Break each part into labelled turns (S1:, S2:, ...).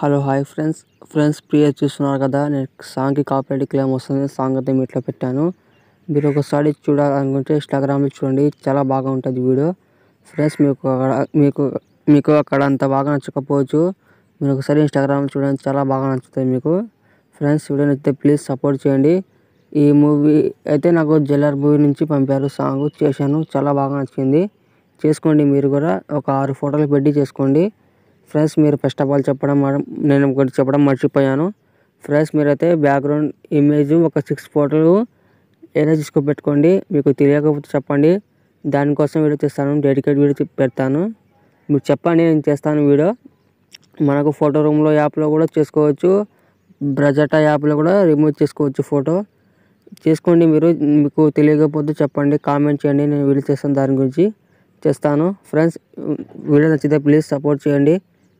S1: hello hi friends friends ప్రియర్ చూస్తున్నారు కదా నేను సాంగ్కి కాపీరైట్ క్లెయిమ్ వస్తుంది సాంగ్ అయితే ఇట్లా పెట్టాను మీరు ఒకసారి చూడాలనుకుంటే ఇన్స్టాగ్రామ్లో చూడండి చాలా బాగా ఉంటుంది వీడియో ఫ్రెండ్స్ మీకు అక్కడ మీకు మీకు అక్కడ అంత బాగా నచ్చకపోవచ్చు మీరు ఒకసారి ఇన్స్టాగ్రామ్లో చూడండి చాలా బాగా నచ్చుతుంది మీకు ఫ్రెండ్స్ వీడియో నచ్చితే ప్లీజ్ సపోర్ట్ చేయండి ఈ మూవీ అయితే నాకు జల్లర్ మూవీ నుంచి పంపారు సాంగ్ చేశాను చాలా బాగా నచ్చింది చేసుకోండి మీరు కూడా ఒక ఆరు ఫోటోలు పెట్టి చేసుకోండి ఫ్రెండ్స్ మీరు ఫస్ట్ ఆఫ్ ఆల్ చెప్పడం నేను ఒకటి చెప్పడం మర్చిపోయాను ఫ్రెండ్స్ మీరైతే బ్యాక్గ్రౌండ్ ఇమేజ్ ఒక సిక్స్ ఫోటోలు ఏదో తీసుకు పెట్టుకోండి మీకు తెలియకపోతే చెప్పండి దానికోసం వీడియో చేస్తాను డెడికేట్ వీడియో పెడతాను మీరు చెప్పండి నేను చేస్తాను వీడియో మనకు ఫోటో రూమ్లో యాప్లో కూడా చేసుకోవచ్చు బ్రజటా యాప్లో కూడా రిమూవ్ చేసుకోవచ్చు ఫోటో చేసుకోండి మీరు మీకు తెలియకపోతే చెప్పండి కామెంట్ చేయండి నేను వీడియో చేస్తాను దాని గురించి చేస్తాను ఫ్రెండ్స్ వీడియో నచ్చితే ప్లీజ్ సపోర్ట్ చేయండి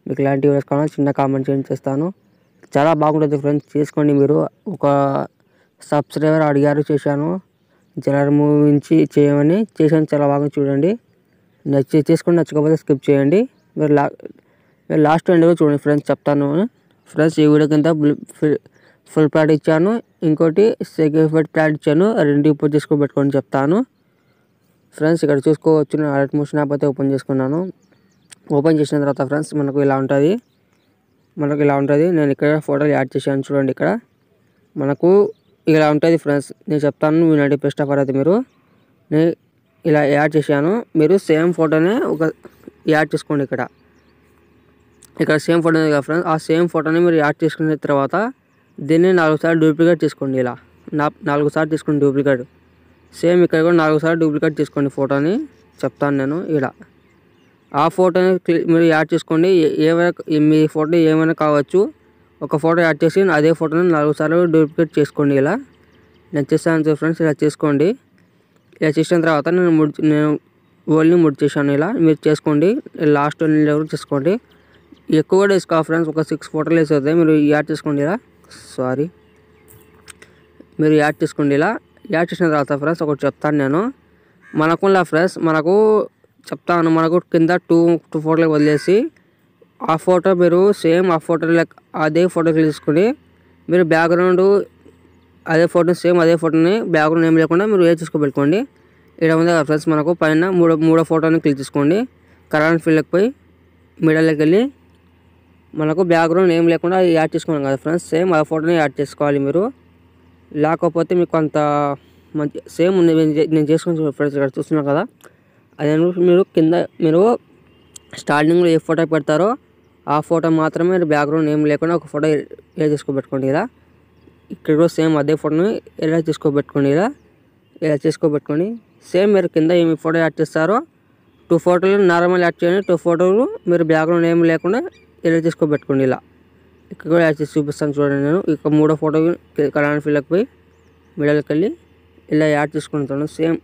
S1: మీకు ఇలాంటి వీడియోస్ కావాలి చిన్న కామెంట్ చేయండి చేస్తాను చాలా బాగుంటుంది ఫ్రెండ్స్ చేసుకోండి మీరు ఒక సబ్స్క్రైబర్ అడిగారు చేశాను జలర్ మూవీ నుంచి చేయమని చేశాను చాలా బాగా చూడండి నచ్చి చేసుకొని నచ్చకపోతే స్కిప్ చేయండి మీరు లా మీరు లాస్ట్ ఎండ్ చూడండి ఫ్రెండ్స్ చెప్తాను ఫ్రెండ్స్ ఈ వీడియో కింద ఫుల్ ప్లాట్ ఇచ్చాను ఇంకోటి సెక్యూరిఫైడ్ ప్లాట్ ఇచ్చాను రెండు ఇప్పుడు పెట్టుకోండి చెప్తాను ఫ్రెండ్స్ ఇక్కడ చూసుకోవచ్చు నేను అలర్ట్ మోషన్ యాప్ అయితే ఓపెన్ చేసుకున్నాను ఓపెన్ చేసిన తర్వాత ఫ్రెండ్స్ మనకు ఇలా ఉంటుంది మనకు ఇలా ఉంటుంది నేను ఇక్కడ ఫోటోలు యాడ్ చేశాను చూడండి ఇక్కడ మనకు ఇలా ఉంటుంది ఫ్రెండ్స్ నేను చెప్తాను వినండి బెస్ట్ ఆఫర్ అయితే మీరు నేను ఇలా యాడ్ చేశాను మీరు సేమ్ ఫోటోనే ఒక యాడ్ చేసుకోండి ఇక్కడ ఇక్కడ సేమ్ ఫోటో ఉంది కదా ఫ్రెండ్స్ ఆ సేమ్ ఫోటోని మీరు యాడ్ చేసుకున్న తర్వాత దీన్ని నాలుగు సార్లు డూప్లికేట్ చేసుకోండి ఇలా నాలుగు సార్లు తీసుకోండి డూప్లికేట్ సేమ్ ఇక్కడ కూడా నాలుగు సార్లు డూప్లికేట్ తీసుకోండి ఫోటోని చెప్తాను నేను ఇలా ఆ ఫోటోని మీరు యాడ్ చేసుకోండి ఏమైనా మీ ఫోటో ఏమైనా కావచ్చు ఒక ఫోటో యాడ్ చేసి అదే ఫోటోని నాలుగు సార్లు డూప్లికేట్ చేసుకోండి ఇలా నేను చేస్తాను ఫ్రెండ్స్ ఇలా చేసుకోండి ఇలా చేసిన తర్వాత నేను ముడి నేను ఓల్ని ముడి చేశాను ఇలా మీరు చేసుకోండి లాస్ట్ లెవెల్ చేసుకోండి ఎక్కువ డేస్ వేసుకోవాలి ఫ్రెండ్స్ ఒక సిక్స్ ఫోటోలు వేసేది మీరు యాడ్ చేసుకోండి ఇలా సారీ మీరు యాడ్ చేసుకోండి ఇలా యాడ్ చేసిన తర్వాత ఫ్రెండ్స్ ఒకటి చెప్తాను నేను మనకు ఫ్రెండ్స్ మనకు చెప్తాను మనకు కింద టూ టూ ఫోటోలకు వదిలేసి ఆ ఫోటో మీరు సేమ్ ఆ ఫోటో లెక్క అదే ఫోటో తీసుకుని మీరు బ్యాక్గ్రౌండ్ అదే ఫోటో సేమ్ అదే ఫోటోని బ్యాక్గ్రౌండ్ ఏం లేకుండా మీరు ఏ పెట్టుకోండి ఇక్కడ ఉంది ఫ్రెండ్స్ మనకు పైన మూడో మూడో ఫోటోని క్లిక్ చేసుకోండి కరెంట్ ఫీల్డ్కి పోయి మిడల్కి వెళ్ళి మనకు బ్యాక్గ్రౌండ్ ఏం లేకుండా అది యాడ్ చేసుకున్నాం కదా ఫ్రెండ్స్ సేమ్ ఆ ఫోటోని యాడ్ చేసుకోవాలి మీరు లేకపోతే మీకు అంత మంచి సేమ్ నేను చేసుకుని ఫ్రెండ్స్ ఇక్కడ చూస్తున్నాం కదా అదే మీరు కింద మీరు స్టార్టింగ్లో ఏ ఫోటో పెడతారో ఆ ఫోటో మాత్రమే బ్యాక్గ్రౌండ్ ఏం లేకుండా ఒక ఫోటో ఎలా తీసుకోబెట్టుకోండి ఇలా ఇక్కడ కూడా సేమ్ అదే ఫోటోని ఎలా తీసుకోబెట్టుకోండి ఇలా ఇలా చేసుకోబెట్టుకోండి సేమ్ మీరు కింద ఏమి ఫోటో యాడ్ చేస్తారో టూ ఫోటోలు నార్మల్ యాడ్ చేయండి టూ ఫోటోలు మీరు బ్యాక్గ్రౌండ్ ఏమి లేకుండా ఎలా తీసుకోబెట్టుకోండి ఇలా ఇక్కడ కూడా యాడ్ చేసి చూపిస్తాను చూడండి నేను ఇక మూడో ఫోటో కళాని ఫీల్కి పోయి మిడల్కి వెళ్ళి ఇలా యాడ్ చేసుకుంటాను సేమ్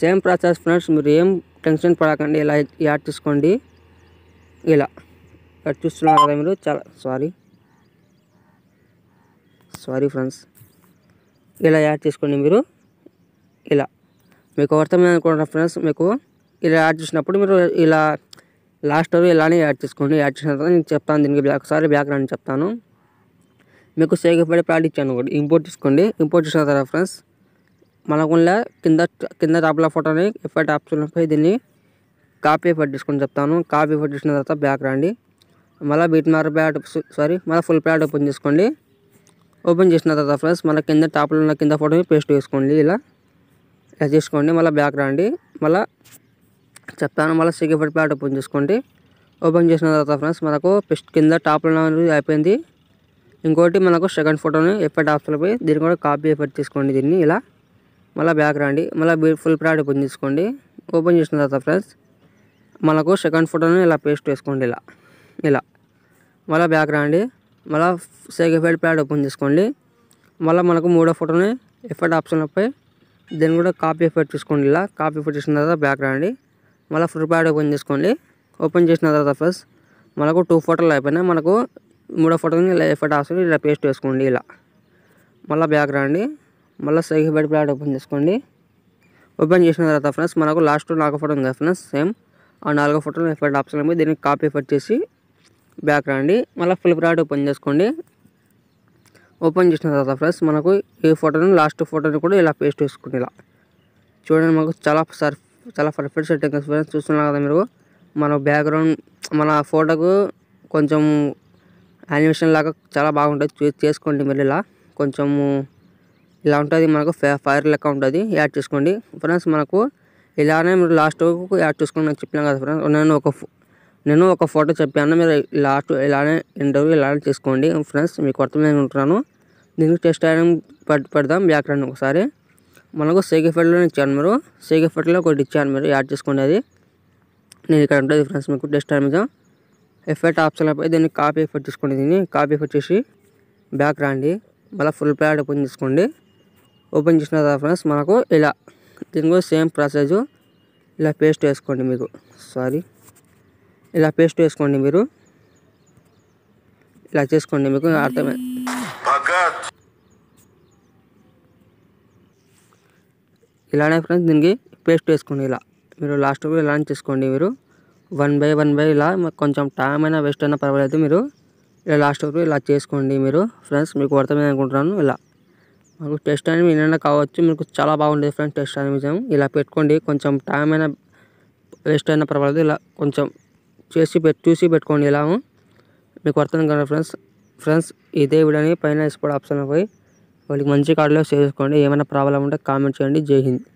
S1: సేమ్ ప్రాసెస్ ఫ్రెండ్స్ మీరు ఏం టెన్షన్ పడకండి ఇలా యాడ్ చేసుకోండి ఇలా యాడ్ చూస్తున్నారు కదా మీరు చాలా సారీ సారీ ఫ్రెండ్స్ ఇలా యాడ్ చేసుకోండి మీరు ఇలా మీకు అర్థమైంది అనుకుంటున్నా ఫ్రెండ్స్ మీకు ఇలా యాడ్ చేసినప్పుడు మీరు ఇలా లాస్ట్ వరకు ఇలానే యాడ్ చేసుకోండి యాడ్ చేసిన తర్వాత నేను చెప్తాను దీనికి ఒకసారి బ్యాక్గ్రౌండ్ చెప్తాను మీకు సేకపడే ప్యాడ్ ఇచ్చాను ఒకటి ఇంపోర్ట్ తీసుకోండి ఇంపోర్ట్ చేసిన తర్వాత ఫ్రెండ్స్ మనకుండా కింద కింద టాప్లో ఫోటోని ఎఫెక్ట్ ఆప్షన్ పై దీన్ని కాపీ ఎఫెక్ట్ తీసుకొని చెప్తాను కాపీ ఎఫెక్ట్ తర్వాత బ్యాక్ రండి మళ్ళీ బీట్ మార్ ప్యాడ్ సారీ మళ్ళీ ఫుల్ ప్యాడ్ ఓపెన్ చేసుకోండి ఓపెన్ చేసిన తర్వాత ఫ్రెండ్స్ మన కింద టాప్లో ఉన్న కింద ఫోటోని పేస్ట్ వేసుకోండి ఇలా ఇలా చేసుకోండి మళ్ళీ బ్యాక్ రండి మళ్ళీ చెప్తాను మళ్ళీ సిగ్ ఎఫెక్ట్ ప్యాడ్ ఓపెన్ చేసుకోండి ఓపెన్ చేసిన తర్వాత ఫ్రెండ్స్ మనకు పెస్ట్ కింద టాప్లో అయిపోయింది ఇంకోటి మనకు సెకండ్ ఫోటోని టాప్స్లో పోయి దీన్ని కూడా కాపీ ఎఫెక్ట్ తీసుకోండి దీన్ని ఇలా మళ్ళీ బ్యాక్ రండి మళ్ళీ ఫుల్ ప్యాడ్ ఓపెన్ చేసుకోండి ఓపెన్ చేసిన తర్వాత ఫ్రెండ్స్ మనకు సెకండ్ ఫోటోని ఇలా పేస్ట్ వేసుకోండి ఇలా ఇలా మళ్ళీ బ్యాక్ రండి మళ్ళీ సెకండ్ ప్యాడ్ ఓపెన్ చేసుకోండి మళ్ళీ మనకు మూడో ఫోటోని ఎఫర్ట్ ఆప్షన్లపై దీన్ని కూడా కాపీ ఎఫర్ట్ చూసుకోండి ఇలా కాపీ ఎఫర్ట్ చేసిన తర్వాత బ్యాక్ రండి మళ్ళీ ఫుల్ ప్యాడ్ ఓపెన్ చేసుకోండి ఓపెన్ చేసిన తర్వాత ఫస్ట్ మనకు టూ ఫోటోలు అయిపోయినాయి మనకు మూడో ఫోటోని ఇలా ఎఫర్ట్ ఆప్షన్ ఇలా పేస్ట్ వేసుకోండి ఇలా మళ్ళీ బ్యాక్ రండి మళ్ళీ సైకిబడి ప్లాట్ ఓపెన్ చేసుకోండి ఓపెన్ చేసిన తర్వాత ఫ్రెండ్స్ మనకు లాస్ట్ నాలుగో ఫోటో ఉంది ఫ్రెండ్స్ సేమ్ ఆ నాలుగో ఫోటోలో ఎఫెక్ట్ ఆప్షన్ అయిపోయి దీనికి కాపీ ఎఫర్ట్ చేసి బ్యాక్ రండి మళ్ళీ ఫుల్ ప్లాట్ ఓపెన్ చేసుకోండి ఓపెన్ చేసిన తర్వాత ఫ్రెండ్స్ మనకు ఈ ఫోటోని లాస్ట్ ఫోటోని కూడా ఇలా పేస్ట్ చేసుకోండి ఇలా చూడండి మనకు చాలా సర్ చాలా పర్ఫెక్ట్ సెట్ ఫ్రెండ్స్ చూస్తున్నారు కదా మీరు మన బ్యాక్గ్రౌండ్ మన ఫోటోకు కొంచెం యానిమేషన్ లాగా చాలా బాగుంటుంది చేసుకోండి మీరు ఇలా కొంచెము ఇలా ఉంటుంది మనకు ఫైర్ లెక్క ఉంటుంది యాడ్ చేసుకోండి ఫ్రెండ్స్ మనకు ఇలానే మీరు లాస్ట్ వరకు యాడ్ చేసుకోండి నాకు చెప్పినాం కదా ఫ్రెండ్స్ నేను ఒక నేను ఒక ఫోటో చెప్పాను మీరు లాస్ట్ ఇలానే ఇంటర్వ్యూ ఇలానే చేసుకోండి ఫ్రెండ్స్ మీకు అర్థమైంది ఉంటున్నాను దీనికి టెస్ట్ ఐటమ్ పెడదాం బ్యాక్గ్రౌండ్ ఒకసారి మనకు సేగఫెట్లో ఇచ్చాను మీరు సేగఫెట్లో ఒకటి ఇచ్చాను మీరు యాడ్ చేసుకోండి అది నేను ఇక్కడ ఉంటుంది ఫ్రెండ్స్ మీకు టెస్ట్ మీద ఎఫెక్ట్ ఆప్షన్ అయిపోయి దీన్ని కాపీ ఎఫెక్ట్ తీసుకోండి దీన్ని కాపీ ఎఫెక్ట్ చేసి బ్యాక్ రాండి మళ్ళీ ఫుల్ ప్యాడ్ ఓపెన్ చేసుకోండి ఓపెన్ చేసిన తర్వాత ఫ్రెండ్స్ మనకు ఇలా దీని కూడా సేమ్ ప్రాసెస్ ఇలా పేస్ట్ వేసుకోండి మీకు సారీ ఇలా పేస్ట్ వేసుకోండి మీరు ఇలా చేసుకోండి మీకు అర్థమే ఇలానే ఫ్రెండ్స్ దీనికి పేస్ట్ వేసుకోండి ఇలా మీరు లాస్ట్ కూడా ఇలానే చేసుకోండి మీరు వన్ బై వన్ బై ఇలా కొంచెం టైం అయినా వేస్ట్ అయినా పర్వాలేదు మీరు ఇలా లాస్ట్ వరకు ఇలా చేసుకోండి మీరు ఫ్రెండ్స్ మీకు అర్థమైంది అనుకుంటున్నాను ఇలా మాకు టెస్ట్ అనేది ఏదైనా కావచ్చు మీకు చాలా బాగుండేది ఫ్రెండ్స్ టెస్ట్ అనేది ఇలా పెట్టుకోండి కొంచెం టైం అయినా వేస్ట్ అయినా పర్వాలేదు ఇలా కొంచెం చేసి పెట్టి చూసి పెట్టుకోండి ఇలా మీకు వర్తం కదా ఫ్రెండ్స్ ఫ్రెండ్స్ ఇదే విడని పైన వేసుకోవడం ఆప్షన్లో పోయి వాళ్ళకి మంచి కార్డులో సేవ్ చేసుకోండి ఏమైనా ప్రాబ్లం ఉంటే కామెంట్ చేయండి జై హింద్